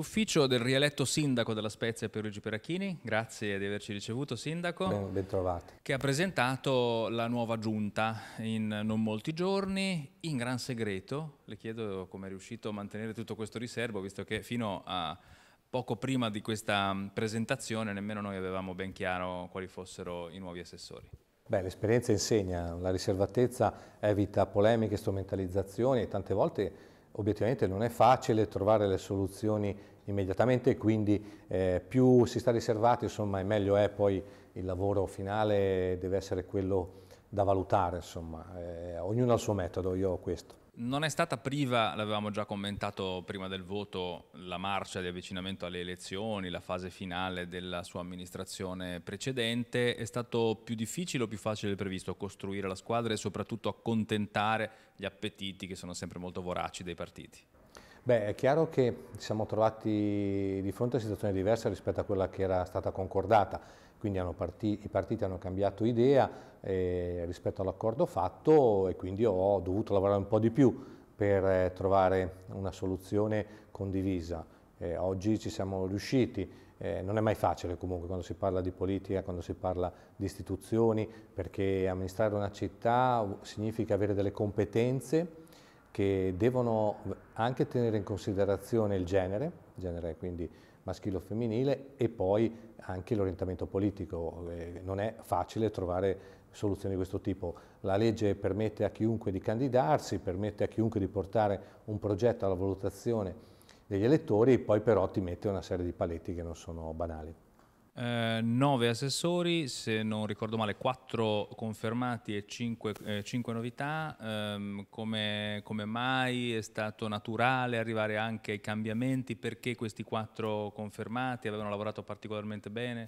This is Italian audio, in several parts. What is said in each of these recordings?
l'ufficio del rieletto sindaco della Spezia Perugia Perachini. grazie di averci ricevuto sindaco, ben, ben trovato. che ha presentato la nuova giunta in non molti giorni, in gran segreto, le chiedo come è riuscito a mantenere tutto questo riservo, visto che fino a poco prima di questa mm, presentazione nemmeno noi avevamo ben chiaro quali fossero i nuovi assessori. Beh, l'esperienza insegna, la riservatezza evita polemiche, strumentalizzazioni e tante volte obiettivamente non è facile trovare le soluzioni immediatamente, quindi eh, più si sta riservati, insomma, meglio è poi il lavoro finale deve essere quello da valutare, insomma, eh, ognuno ha il suo metodo, io ho questo. Non è stata priva, l'avevamo già commentato prima del voto, la marcia di avvicinamento alle elezioni, la fase finale della sua amministrazione precedente. È stato più difficile o più facile del previsto costruire la squadra e soprattutto accontentare gli appetiti che sono sempre molto voraci dei partiti? Beh, è chiaro che ci siamo trovati di fronte a situazioni diverse rispetto a quella che era stata concordata, quindi partiti, i partiti hanno cambiato idea eh, rispetto all'accordo fatto e quindi ho dovuto lavorare un po' di più per eh, trovare una soluzione condivisa. Eh, oggi ci siamo riusciti, eh, non è mai facile comunque quando si parla di politica, quando si parla di istituzioni, perché amministrare una città significa avere delle competenze che devono anche tenere in considerazione il genere, genere quindi maschile o femminile, e poi anche l'orientamento politico. Eh, non è facile trovare soluzioni di questo tipo. La legge permette a chiunque di candidarsi, permette a chiunque di portare un progetto alla valutazione degli elettori, e poi però ti mette una serie di paletti che non sono banali eh, 9 assessori, se non ricordo male quattro confermati e cinque, eh, 5 novità, ehm, come, come, mai è stato naturale arrivare anche ai cambiamenti, perché questi quattro confermati avevano lavorato particolarmente bene?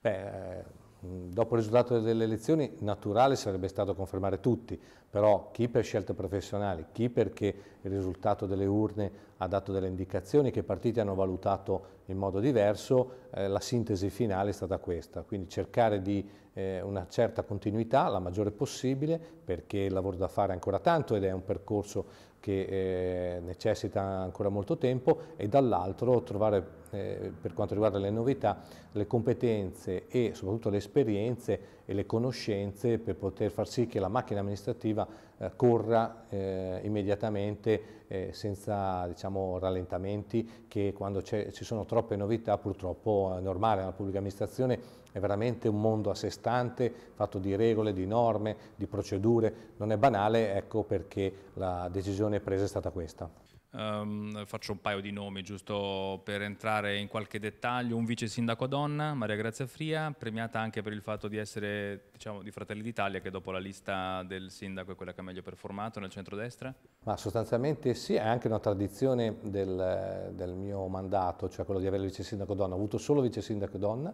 Beh, Mm, dopo il risultato delle elezioni, naturale sarebbe stato confermare tutti, però chi per scelte professionali, chi perché il risultato delle urne ha dato delle indicazioni che i partiti hanno valutato in modo diverso, eh, la sintesi finale è stata questa, quindi cercare di eh, una certa continuità, la maggiore possibile, perché il lavoro da fare è ancora tanto ed è un percorso che eh, necessita ancora molto tempo e dall'altro trovare eh, per quanto riguarda le novità le competenze e soprattutto le esperienze e le conoscenze per poter far sì che la macchina amministrativa eh, corra eh, immediatamente eh, senza diciamo, rallentamenti che quando ci sono troppe novità purtroppo è normale, la pubblica amministrazione è veramente un mondo a sé stante, fatto di regole, di norme, di procedure. Non è banale, ecco perché la decisione presa è stata questa. Um, faccio un paio di nomi giusto per entrare in qualche dettaglio. Un vice sindaco donna, Maria Grazia Fria, premiata anche per il fatto di essere diciamo, di Fratelli d'Italia, che dopo la lista del sindaco è quella che ha meglio performato nel centrodestra? Ma sostanzialmente sì, è anche una tradizione del, del mio mandato, cioè quello di avere il vice sindaco donna. Ho avuto solo vice sindaco donna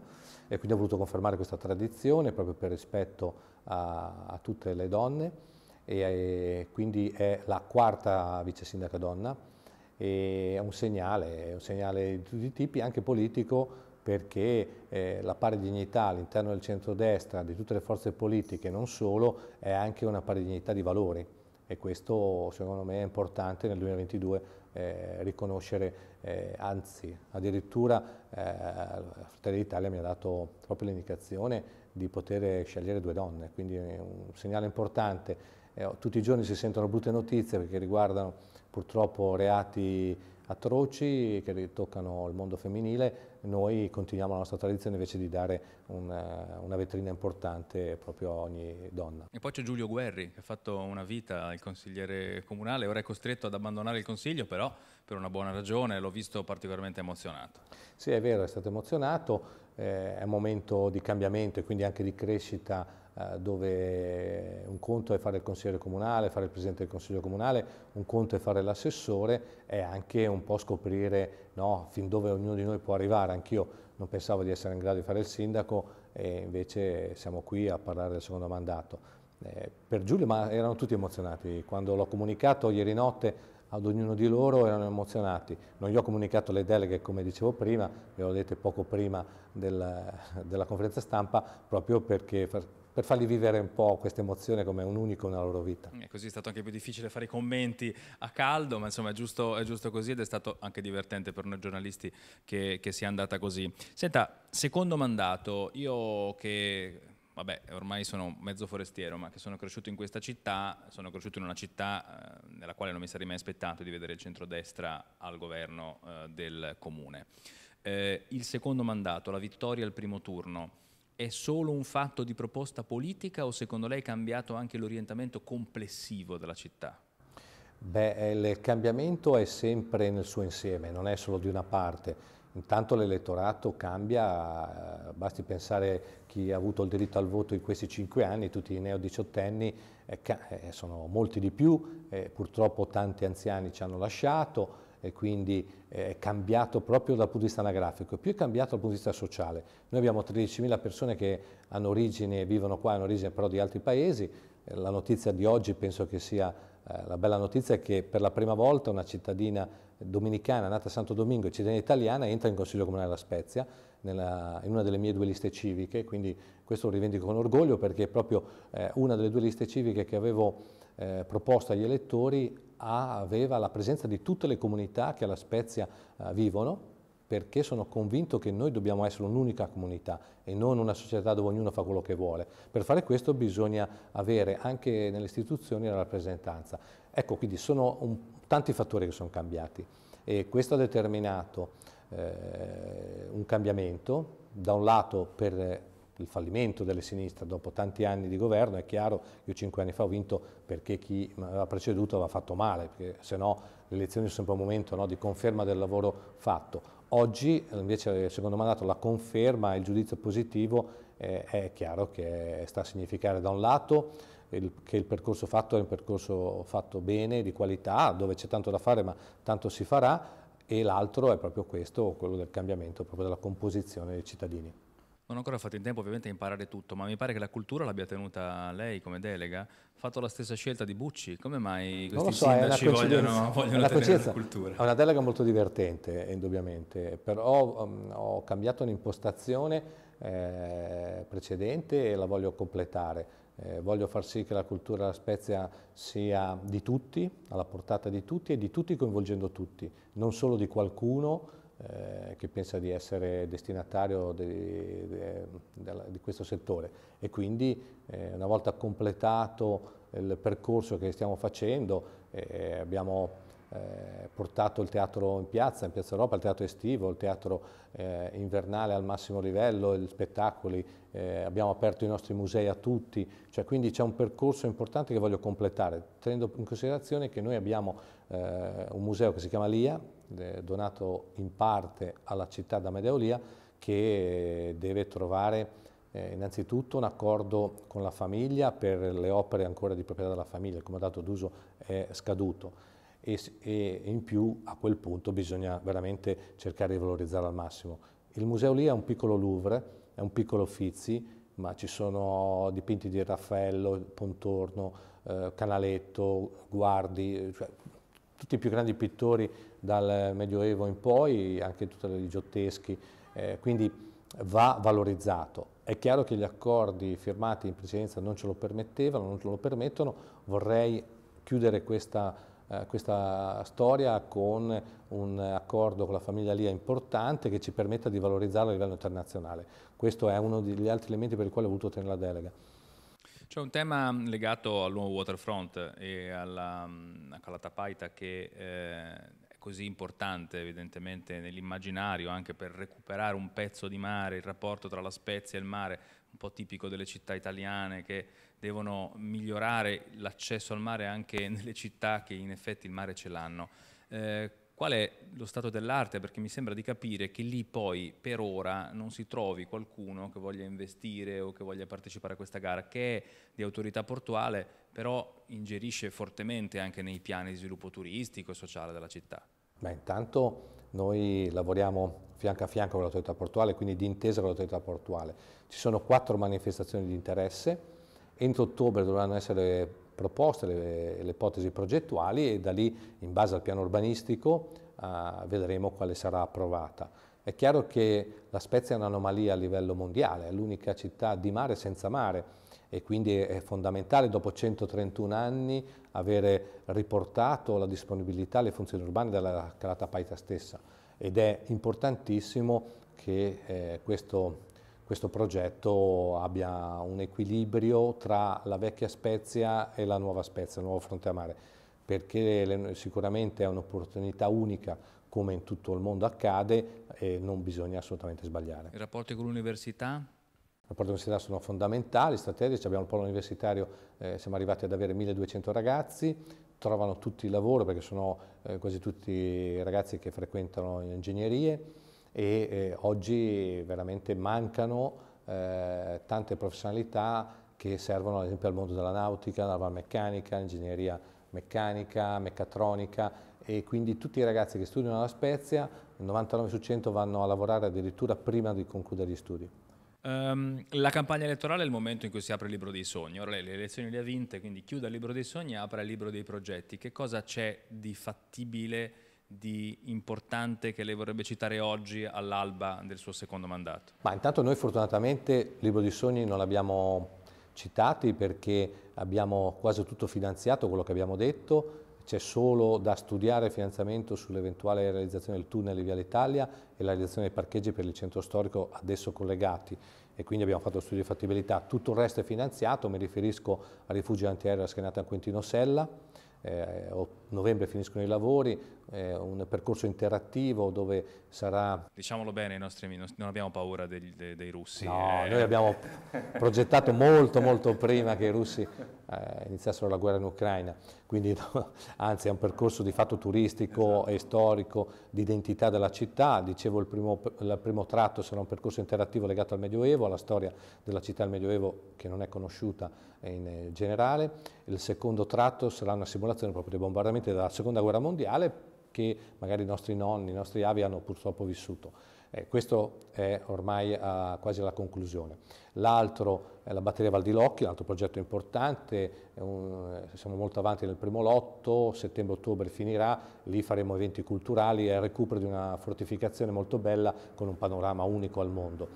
e quindi ho voluto confermare questa tradizione proprio per rispetto a, a tutte le donne e eh, quindi è la quarta vice sindaca donna e è un segnale, è un segnale di tutti i tipi, anche politico, perché eh, la pari dignità all'interno del centrodestra, di tutte le forze politiche, non solo, è anche una pari dignità di valori e questo secondo me è importante nel 2022 eh, riconoscere, eh, anzi addirittura eh, Fratelli d'Italia mi ha dato proprio l'indicazione di poter scegliere due donne, quindi è un segnale importante eh, oh, tutti i giorni si sentono brutte notizie perché riguardano purtroppo reati atroci che toccano il mondo femminile, noi continuiamo la nostra tradizione invece di dare una, eh, una vetrina importante proprio a ogni donna. E poi c'è Giulio Guerri che ha fatto una vita il consigliere comunale, ora è costretto ad abbandonare il consiglio però per una buona ragione, l'ho visto particolarmente emozionato. Sì è vero, è stato emozionato, eh, è un momento di cambiamento e quindi anche di crescita eh, dove un conto è fare il consigliere comunale, fare il presidente del consiglio comunale, un conto è fare l'assessore, è anche un po' scoprire no, fin dove ognuno di noi può arrivare. Anch'io non pensavo di essere in grado di fare il sindaco e invece siamo qui a parlare del secondo mandato. Eh, per Giulio, ma erano tutti emozionati, quando l'ho comunicato ieri notte ad ognuno di loro erano emozionati. Non gli ho comunicato le deleghe, come dicevo prima, le ho dette poco prima del, della conferenza stampa, proprio perché per fargli vivere un po' questa emozione come un unico nella loro vita. E eh, così è stato anche più difficile fare i commenti a caldo, ma insomma è giusto, è giusto così ed è stato anche divertente per noi giornalisti che, che sia andata così. Senta, secondo mandato, io che vabbè, ormai sono mezzo forestiero, ma che sono cresciuto in questa città, sono cresciuto in una città eh, nella quale non mi sarei mai aspettato di vedere il centrodestra al governo eh, del comune. il secondo mandato, la vittoria al primo turno, è solo un fatto di proposta politica o secondo lei è cambiato anche l'orientamento complessivo della città? Beh, eh, il cambiamento è sempre nel suo insieme, non è solo di una parte. Intanto l'elettorato cambia, eh, basti pensare chi ha avuto il diritto al voto in questi cinque anni, tutti i neo diciottenni eh, sono molti di più, purtroppo tanti anziani ci hanno lasciato, e quindi eh, è cambiato proprio dal punto di vista anagrafico, più è cambiato dal punto di vista sociale. Noi abbiamo 13.000 persone che hanno origine, vivono qua, hanno origine però di altri paesi, eh, la notizia di oggi penso che sia eh, la bella notizia è che per la prima volta una cittadina dominicana nata a Santo Domingo e cittadina italiana entra in Consiglio Comunale della Spezia, nella, in una delle mie due liste civiche, quindi questo lo rivendico con orgoglio perché è proprio eh, una delle due liste civiche che avevo eh, proposto agli elettori aveva la presenza di tutte le comunità che alla Spezia eh, vivono, perché sono convinto che noi dobbiamo essere un'unica comunità e non una società dove ognuno fa quello che vuole. Per fare questo bisogna avere anche nelle istituzioni la rappresentanza. Ecco, quindi sono un, tanti fattori che sono cambiati e questo ha determinato eh, un cambiamento, da un lato per il fallimento delle sinistre dopo tanti anni di governo, è chiaro, io cinque anni fa ho vinto perché chi mi aveva preceduto aveva fatto male, perché se no le elezioni sono sempre un momento no, di conferma del lavoro fatto. Oggi invece il secondo mandato la conferma e il giudizio positivo eh, è chiaro che sta a significare da un lato il, che il percorso fatto è un percorso fatto bene, di qualità, dove c'è tanto da fare ma tanto si farà e l'altro è proprio questo, quello del cambiamento, proprio della composizione dei cittadini. Non ho ancora fatto in tempo ovviamente a imparare tutto, ma mi pare che la cultura l'abbia tenuta lei come delega. Ha fatto la stessa scelta di Bucci, come mai questi so, sindaci vogliono, vogliono tenere la cultura? È una delega molto divertente, eh, indubbiamente, però um, ho cambiato un'impostazione eh, precedente e la voglio completare. Eh, voglio far sì che la cultura della Spezia sia di tutti, alla portata di tutti e di tutti coinvolgendo tutti, non solo di qualcuno, eh, che pensa di essere destinatario di, di, di questo settore e quindi eh, una volta completato il percorso che stiamo facendo eh, abbiamo eh, portato il teatro in piazza, in Piazza Europa, il teatro estivo, il teatro eh, invernale al massimo livello, gli spettacoli, eh, abbiamo aperto i nostri musei a tutti, cioè, quindi c'è un percorso importante che voglio completare, tenendo in considerazione che noi abbiamo eh, un museo che si chiama LIA, donato in parte alla città d'Amedeolia che deve trovare eh, innanzitutto un accordo con la famiglia per le opere ancora di proprietà della famiglia, il comodato d'uso è scaduto e, in più a quel punto bisogna veramente cercare di valorizzare al massimo. Il museo lì è un piccolo Louvre, è un piccolo Uffizi, ma ci sono dipinti di Raffaello, Pontorno, eh, Canaletto, Guardi, cioè, tutti i più grandi pittori dal Medioevo in poi, anche tutti i giotteschi, eh, quindi va valorizzato. È chiaro che gli accordi firmati in precedenza non ce lo permettevano, non ce lo permettono, vorrei chiudere questa, eh, questa storia con un accordo con la famiglia Lia importante che ci permetta di valorizzarlo a livello internazionale. Questo è uno degli altri elementi per i quali ho voluto tenere la delega. C'è un tema legato al nuovo waterfront e alla, mm, a Calatapaita che eh, così importante evidentemente nell'immaginario, anche per recuperare un pezzo di mare, il rapporto tra la Spezia e il mare, un po' tipico delle città italiane che devono migliorare l'accesso al mare anche nelle città che in effetti il mare ce l'hanno. Eh, qual è lo stato dell'arte? Perché mi sembra di capire che lì poi per ora non si trovi qualcuno che voglia investire o che voglia partecipare a questa gara, che è di autorità portuale, però ingerisce fortemente anche nei piani di sviluppo turistico e sociale della città. Beh, intanto noi lavoriamo fianco a fianco con l'autorità portuale, quindi d'intesa con l'autorità portuale. Ci sono quattro manifestazioni di interesse, entro ottobre dovranno essere proposte le, le ipotesi progettuali e da lì, in base al piano urbanistico, eh, vedremo quale sarà approvata. È chiaro che la Spezia è un'anomalia a livello mondiale, è l'unica città di mare senza mare, e quindi è fondamentale dopo 131 anni avere riportato la disponibilità alle funzioni urbane della Calata Paita stessa ed è importantissimo che eh, questo, questo progetto abbia un equilibrio tra la vecchia Spezia e la nuova Spezia, il nuovo fronte a mare, perché sicuramente è un'opportunità unica come in tutto il mondo accade e non bisogna assolutamente sbagliare. I rapporti con l'università? rapporti università sono fondamentali, strategici, abbiamo il polo universitario, eh, siamo arrivati ad avere 1200 ragazzi, trovano tutti il lavoro perché sono eh, quasi tutti ragazzi che frequentano ingegnerie e eh, oggi veramente mancano eh, tante professionalità che servono ad esempio al mondo della nautica, della meccanica, ingegneria meccanica, meccatronica e quindi tutti i ragazzi che studiano alla Spezia, 99 su 100 vanno a lavorare addirittura prima di concludere gli studi. Um, la campagna elettorale è il momento in cui si apre il libro dei sogni, ora lei le elezioni le ha vinte, quindi chiuda il libro dei sogni e apre il libro dei progetti. Che cosa c'è di fattibile, di importante che lei vorrebbe citare oggi all'alba del suo secondo mandato? Ma intanto noi fortunatamente il libro dei sogni non l'abbiamo citati perché abbiamo quasi tutto finanziato quello che abbiamo detto, c'è solo da studiare finanziamento sull'eventuale realizzazione del tunnel di Viale Italia e la realizzazione dei parcheggi per il centro storico adesso collegati e quindi abbiamo fatto lo studio di fattibilità. Tutto il resto è finanziato, mi riferisco al rifugio antiaereo della schienata Quintino Sella, eh, novembre finiscono i lavori, eh, un percorso interattivo dove sarà... Diciamolo bene ai nostri amici, non abbiamo paura dei, dei, dei russi. No, eh. noi abbiamo progettato molto molto prima che i russi eh, iniziassero la guerra in Ucraina, quindi no, anzi è un percorso di fatto turistico esatto. e storico, di identità della città, dicevo il primo, il primo tratto sarà un percorso interattivo legato al Medioevo, alla storia della città del Medioevo che non è conosciuta in generale, il secondo tratto sarà una simulazione proprio dei bombardamenti della seconda guerra mondiale che magari i nostri nonni, i nostri avi hanno purtroppo vissuto. Eh, questo è ormai a, eh, quasi alla conclusione. L'altro è la batteria Val di Locchi, un altro progetto importante, un, eh, siamo molto avanti nel primo lotto, settembre-ottobre finirà, lì faremo eventi culturali e il recupero di una fortificazione molto bella con un panorama unico al mondo.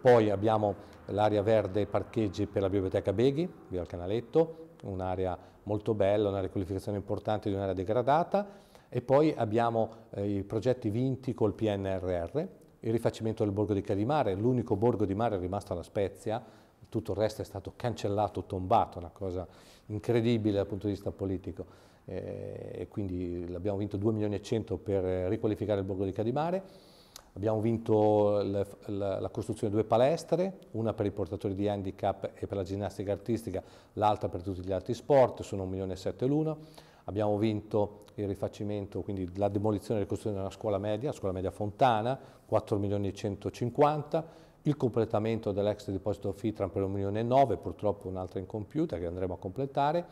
Poi abbiamo l'area verde e parcheggi per la biblioteca Beghi, via il Canaletto, un'area molto bella, una riqualificazione importante di un'area degradata, e poi abbiamo eh, i progetti vinti col PNRR, il rifacimento del borgo di Calimare, l'unico borgo di mare rimasto alla Spezia, tutto il resto è stato cancellato, tombato, una cosa incredibile dal punto di vista politico. Eh, e quindi abbiamo vinto 2 milioni e 100 per riqualificare il borgo di Calimare. Abbiamo vinto la, la, la, costruzione di due palestre, una per i portatori di handicap e per la ginnastica artistica, l'altra per tutti gli altri sport, sono 1 milione e 7 l'uno abbiamo vinto il rifacimento, quindi la demolizione e la ricostruzione della scuola media, la scuola media Fontana, 4 milioni e 150, il completamento dell'ex deposito FITRAM per 1 milione e 9, purtroppo un'altra incompiuta che andremo a completare,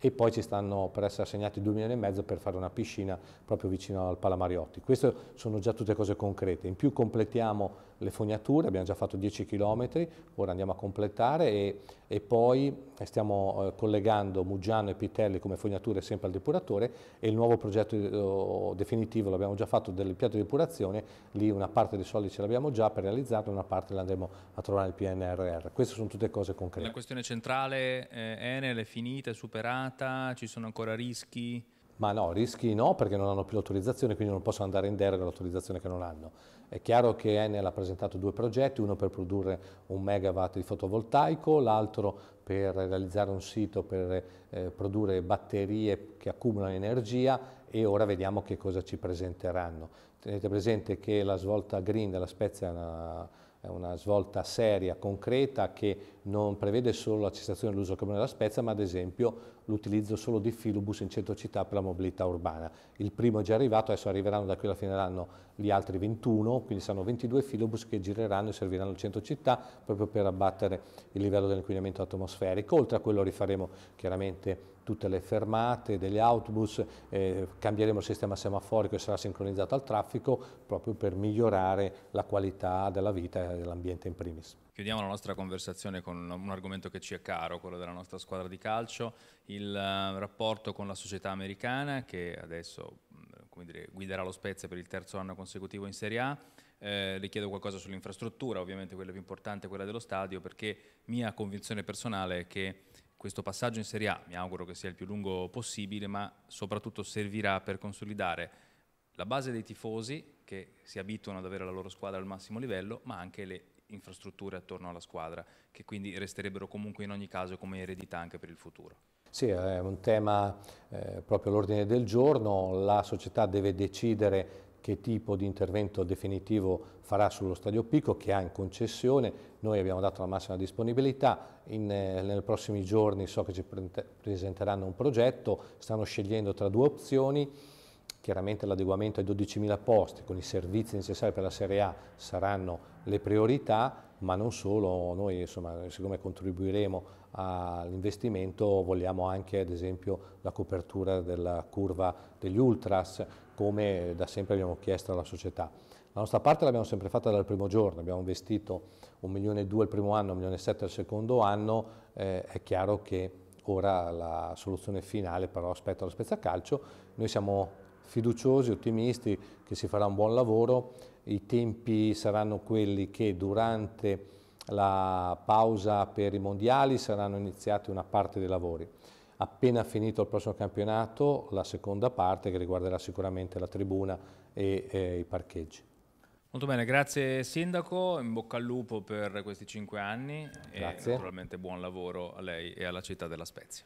e poi ci stanno per essere assegnati 2 milioni e mezzo per fare una piscina proprio vicino al Palamariotti. Queste sono già tutte cose concrete. In più completiamo le fognature, abbiamo già fatto 10 km, ora andiamo a completare e, e poi eh, stiamo eh, collegando Muggiano e Pitelli come fognature sempre al depuratore e il nuovo progetto eh, definitivo l'abbiamo già fatto dell'impianto di depurazione, lì una parte dei soldi ce l'abbiamo già per realizzarlo, una parte la andremo a trovare nel PNRR. Queste sono tutte cose concrete. La questione centrale eh, Enel è finita, è superata, ci sono ancora rischi? Ma no, rischi no perché non hanno più l'autorizzazione, quindi non possono andare in deroga l'autorizzazione che non hanno. È chiaro che Enel ha presentato due progetti, uno per produrre un megawatt di fotovoltaico, l'altro per realizzare un sito per eh, produrre batterie che accumulano energia e ora vediamo che cosa ci presenteranno. Tenete presente che la svolta green della Spezia è una è una svolta seria, concreta, che non prevede solo la cessazione dell'uso comune della spezza, ma ad esempio l'utilizzo solo di filobus in centro città per la mobilità urbana. Il primo è già arrivato, adesso arriveranno da qui alla fine dell'anno gli altri 21, quindi saranno 22 filobus che gireranno e serviranno al centro città proprio per abbattere il livello dell'inquinamento atmosferico, oltre a quello rifaremo chiaramente tutte le fermate degli autobus, eh, cambieremo il sistema semaforico e sarà sincronizzato al traffico proprio per migliorare la qualità della vita e dell'ambiente in primis. Chiudiamo la nostra conversazione con un argomento che ci è caro, quello della nostra squadra di calcio, il eh, rapporto con la società americana che adesso dire, guiderà lo Spezia per il terzo anno consecutivo in Serie A. Eh, le chiedo qualcosa sull'infrastruttura, ovviamente quella più importante è quella dello stadio, perché mia convinzione personale è che questo passaggio in Serie A mi auguro che sia il più lungo possibile, ma soprattutto servirà per consolidare la base dei tifosi che si abituano ad avere la loro squadra al massimo livello, ma anche le infrastrutture attorno alla squadra, che quindi resterebbero comunque in ogni caso come eredità anche per il futuro. Sì, è un tema eh, proprio all'ordine del giorno, la società deve decidere che tipo di intervento definitivo farà sullo Stadio Pico che ha in concessione, noi abbiamo dato la massima disponibilità, in, eh, nei prossimi giorni so che ci pre presenteranno un progetto, stanno scegliendo tra due opzioni, chiaramente l'adeguamento ai 12.000 posti con i servizi necessari per la Serie A saranno le priorità, ma non solo, noi insomma, siccome contribuiremo all'investimento vogliamo anche ad esempio la copertura della curva degli ultras, come da sempre abbiamo chiesto alla società. La nostra parte l'abbiamo sempre fatta dal primo giorno, abbiamo investito 1 milione e 2 il primo anno, 1 milione e 7 il secondo anno, eh, è chiaro che ora la soluzione finale però aspetta lo spezzacalcio, noi siamo fiduciosi, ottimisti che si farà un buon lavoro, i tempi saranno quelli che durante la pausa per i mondiali saranno iniziati una parte dei lavori appena finito il prossimo campionato la seconda parte che riguarderà sicuramente la tribuna e, e i parcheggi. Molto bene, grazie Sindaco, in bocca al lupo per questi cinque anni grazie. e naturalmente buon lavoro a lei e alla città della Spezia.